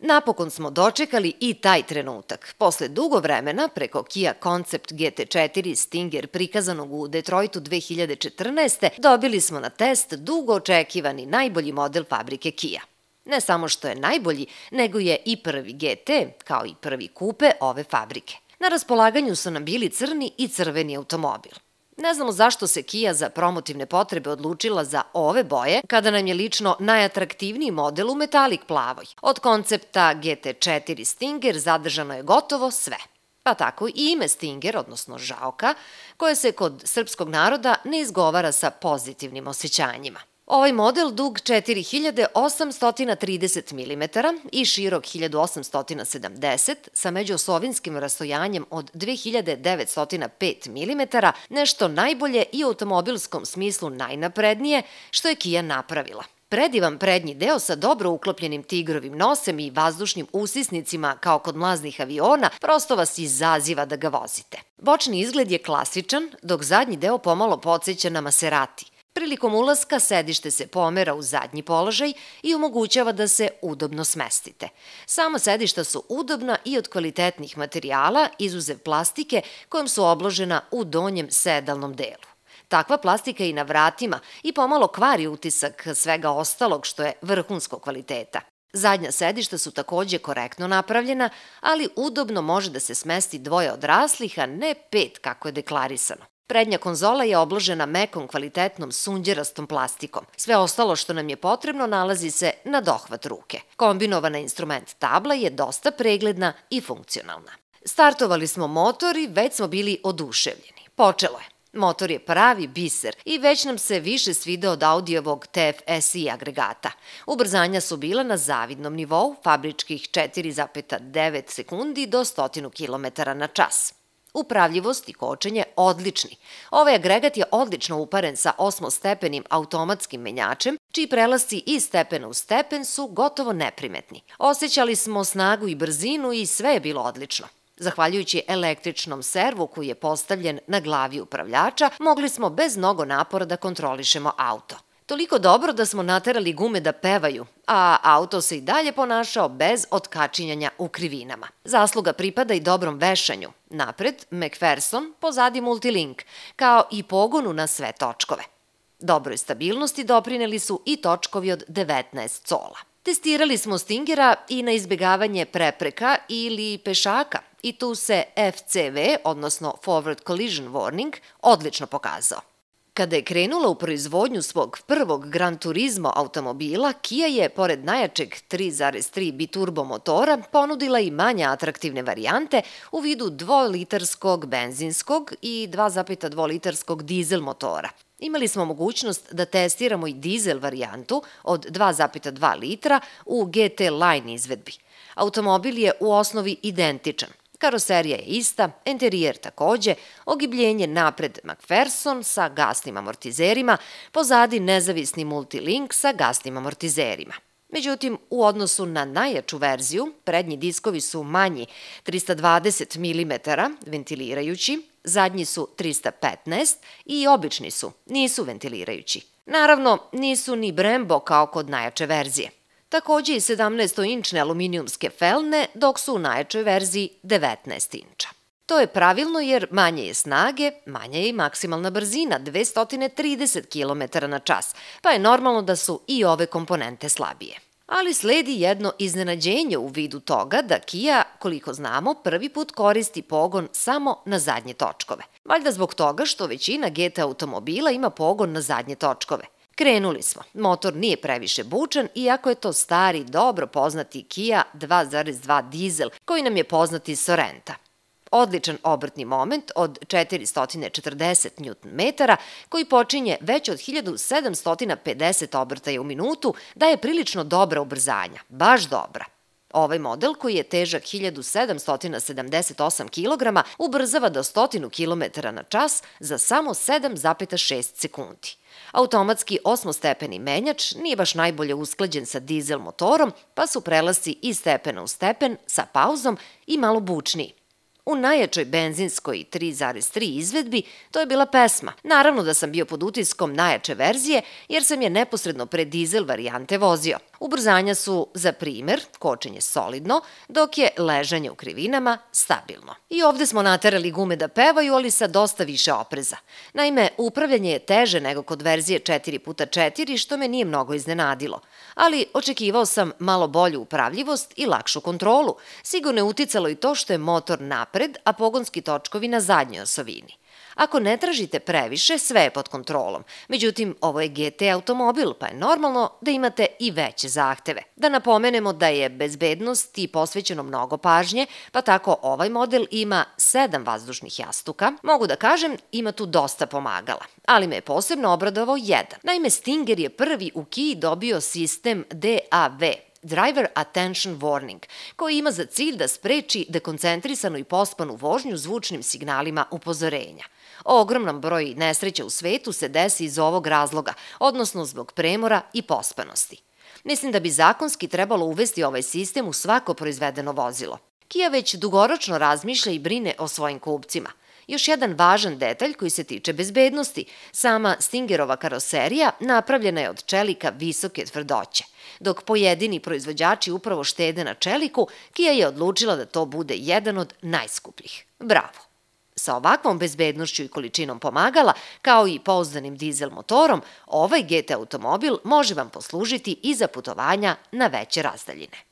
Napokon smo dočekali i taj trenutak. Posle dugo vremena, preko Kia Concept GT4 Stinger prikazanog u Detroitu 2014. dobili smo na test dugo očekivani najbolji model fabrike Kia. Ne samo što je najbolji, nego je i prvi GT, kao i prvi kupe ove fabrike. Na raspolaganju su nam bili crni i crveni automobil. Ne znamo zašto se Kia za promotivne potrebe odlučila za ove boje, kada nam je lično najatraktivniji model u metalik plavoj. Od koncepta GT4 Stinger zadržano je gotovo sve pa tako i ime Stinger, odnosno žaoka, koje se kod srpskog naroda ne izgovara sa pozitivnim osjećanjima. Ovaj model dug 4830 mm i širok 1870 sa međuosovinskim rastojanjem od 2905 mm nešto najbolje i u automobilskom smislu najnaprednije što je Kia napravila. Predivan prednji deo sa dobro uklopljenim tigrovim nosem i vazdušnim usisnicima kao kod mlaznih aviona prosto vas izaziva da ga vozite. Bočni izgled je klasičan, dok zadnji deo pomalo podsjeća na Maserati – Prilikom ulaska sedište se pomera u zadnji položaj i omogućava da se udobno smestite. Samo sedišta su udobna i od kvalitetnih materijala, izuzev plastike, kojom su obložena u donjem sedalnom delu. Takva plastika je i na vratima i pomalo kvari utisak svega ostalog što je vrhunskog kvaliteta. Zadnja sedišta su takođe korektno napravljena, ali udobno može da se smesti dvoje odraslih, a ne pet kako je deklarisano. Prednja konzola je obložena mekom kvalitetnom sunđerastom plastikom. Sve ostalo što nam je potrebno nalazi se na dohvat ruke. Kombinovana instrument tabla je dosta pregledna i funkcionalna. Startovali smo motor i već smo bili oduševljeni. Počelo je. Motor je pravi biser i već nam se više svide od audiovog TFSI agregata. Ubrzanja su bila na zavidnom nivou, fabričkih 4,9 sekundi do 100 km na čas. Upravljivost i kočenje odlični. Ovaj agregat je odlično uparen sa osmostepenim automatskim menjačem, čiji prelasci iz stepena u stepen su gotovo neprimetni. Osećali smo snagu i brzinu i sve je bilo odlično. Zahvaljujući električnom servu koji je postavljen na glavi upravljača, mogli smo bez mnogo napora da kontrolišemo auto. Toliko dobro da smo naterali gume da pevaju, a auto se i dalje ponašao bez otkačinjanja u krivinama. Zasluga pripada i dobrom vešanju. Napred, McPherson, pozadi Multilink, kao i pogonu na sve točkove. Dobroj stabilnosti doprineli su i točkovi od 19 cola. Testirali smo Stingera i na izbjegavanje prepreka ili pešaka i tu se FCV, odnosno Forward Collision Warning, odlično pokazao. Kada je krenula u proizvodnju svog prvog Gran Turismo automobila, Kia je, pored najjačeg 3.3 biturbo motora, ponudila i manje atraktivne varijante u vidu 2-litarskog benzinskog i 2,2-litarskog dizel motora. Imali smo mogućnost da testiramo i dizel varijantu od 2,2 litra u GT Line izvedbi. Automobil je u osnovi identičan – Karoserija je ista, enterijer takođe, ogibljenje napred McPherson sa gasnim amortizerima, pozadi nezavisni multilink sa gasnim amortizerima. Međutim, u odnosu na najjaču verziju, prednji diskovi su manji, 320 mm ventilirajući, zadnji su 315 i obični su, nisu ventilirajući. Naravno, nisu ni Brembo kao kod najjače verzije takođe i 17-inčne aluminijumske felne, dok su u najjačoj verziji 19 inča. To je pravilno jer manje je snage, manja je i maksimalna brzina, 230 km na čas, pa je normalno da su i ove komponente slabije. Ali sledi jedno iznenađenje u vidu toga da Kia, koliko znamo, prvi put koristi pogon samo na zadnje točkove. Valjda zbog toga što većina GT automobila ima pogon na zadnje točkove – Krenuli smo. Motor nije previše bučan, iako je to stari, dobro poznati Kia 2.2 dizel, koji nam je poznati iz Sorenta. Odličan obrtni moment od 440 Nm koji počinje već od 1750 obrtaja u minutu daje prilično dobra ubrzanja, baš dobra. Ovaj model, koji je težak 1778 kg, ubrzava do 100 km na čas za samo 7,6 sekundi. Automatski osmostepeni menjač nije baš najbolje uskleđen sa dizel motorom, pa su prelasi iz stepena u stepen sa pauzom i malo bučniji. U najjačoj benzinskoj 3.3 izvedbi to je bila pesma. Naravno da sam bio pod utiskom najjače verzije jer sam je neposredno pre dizel varijante vozio. Ubrzanja su, za primer, kočenje solidno, dok je ležanje u krivinama stabilno. I ovde smo naterali gume da pevaju, ali sa dosta više opreza. Naime, upravljanje je teže nego kod verzije 4x4, što me nije mnogo iznenadilo. Ali očekivao sam malo bolju upravljivost i lakšu kontrolu. Sigurno je uticalo i to što je motor napred napred, a pogonski točkovi na zadnjoj osovini. Ako ne tražite previše, sve je pod kontrolom. Međutim, ovo je GT automobil, pa je normalno da imate i veće zahteve. Da napomenemo da je bezbednost i posvećeno mnogo pažnje, pa tako ovaj model ima 7 vazdušnih jastuka. Mogu da kažem, ima tu dosta pomagala. Ali me je posebno obradovao jedan. Naime, Stinger je prvi u Kiji dobio sistem DAV, Driver Attention Warning, koji ima za cilj da spreči dekoncentrisanu i pospanu vožnju zvučnim signalima upozorenja. Ogromnom broj nesreća u svetu se desi iz ovog razloga, odnosno zbog premora i pospanosti. Mislim da bi zakonski trebalo uvesti ovaj sistem u svako proizvedeno vozilo. Kia već dugoročno razmišlja i brine o svojim kupcima – Još jedan važan detalj koji se tiče bezbednosti, sama Stingerova karoserija napravljena je od čelika visoke tvrdoće. Dok pojedini proizvođači upravo štede na čeliku, Kia je odlučila da to bude jedan od najskupljih. Bravo! Sa ovakvom bezbednošću i količinom pomagala, kao i pouzdanim dizel motorom, ovaj GT automobil može vam poslužiti i za putovanja na veće razdaljine.